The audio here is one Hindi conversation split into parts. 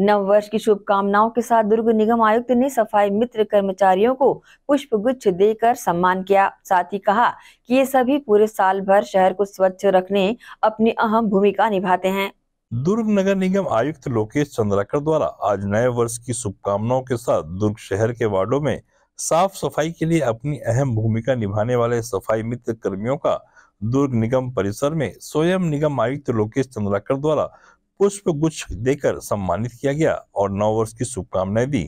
नव वर्ष की शुभकामनाओं के साथ दुर्ग निगम आयुक्त ने सफाई मित्र कर्मचारियों को पुष्प गुच्छ देकर सम्मान किया साथ ही कहा कि ये सभी पूरे साल भर शहर को स्वच्छ रखने अपनी अहम भूमिका निभाते हैं दुर्ग नगर निगम आयुक्त लोकेश चंद्राकर द्वारा आज नए वर्ष की शुभकामनाओं के साथ दुर्ग शहर के वार्डो में साफ सफाई के लिए अपनी अहम भूमिका निभाने वाले सफाई मित्र कर्मियों का दुर्ग निगम परिसर में स्वयं निगम आयुक्त लोकेश चंद्राकर द्वारा पुष्प गुच्छ देकर सम्मानित किया गया और नौ वर्ष की शुभकामनाएं दी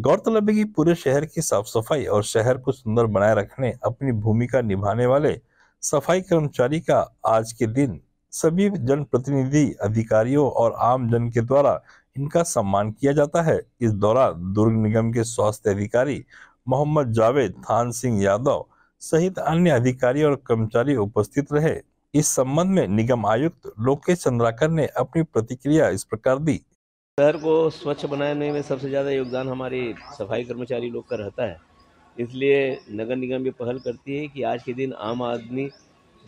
गौरतलब है कि पूरे शहर की साफ सफाई और शहर को सुंदर बनाए रखने अपनी भूमिका निभाने वाले सफाई कर्मचारी का आज के दिन सभी जनप्रतिनिधि अधिकारियों और आम जन के द्वारा इनका सम्मान किया जाता है इस दौरान दुर्ग निगम के स्वास्थ्य अधिकारी मोहम्मद जावेद थान सिंह यादव सहित अन्य अधिकारी और कर्मचारी उपस्थित रहे इस संबंध में निगम आयुक्त लोकेश चंद्राकर ने अपनी प्रतिक्रिया इस प्रकार दी शहर को स्वच्छ बनाने में सबसे ज़्यादा योगदान हमारे सफाई कर्मचारी लोग का रहता है इसलिए नगर निगम ये पहल करती है कि आज के दिन आम आदमी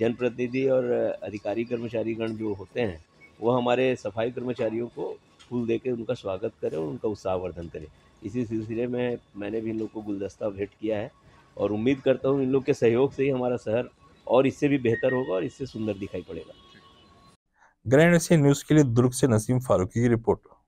जनप्रतिनिधि और अधिकारी कर्मचारीगण जो होते हैं वो हमारे सफाई कर्मचारियों को फूल दे उनका स्वागत करें और उनका उत्साहवर्धन करें इसी सिलसिले में मैंने भी इन लोग को गुलदस्ता भेंट किया है और उम्मीद करता हूँ इन लोग के सहयोग से ही हमारा शहर और इससे भी बेहतर होगा और इससे सुंदर दिखाई पड़ेगा ग्रैंड एशिया न्यूज़ के लिए दुर्ग से नसीम फारूकी की रिपोर्ट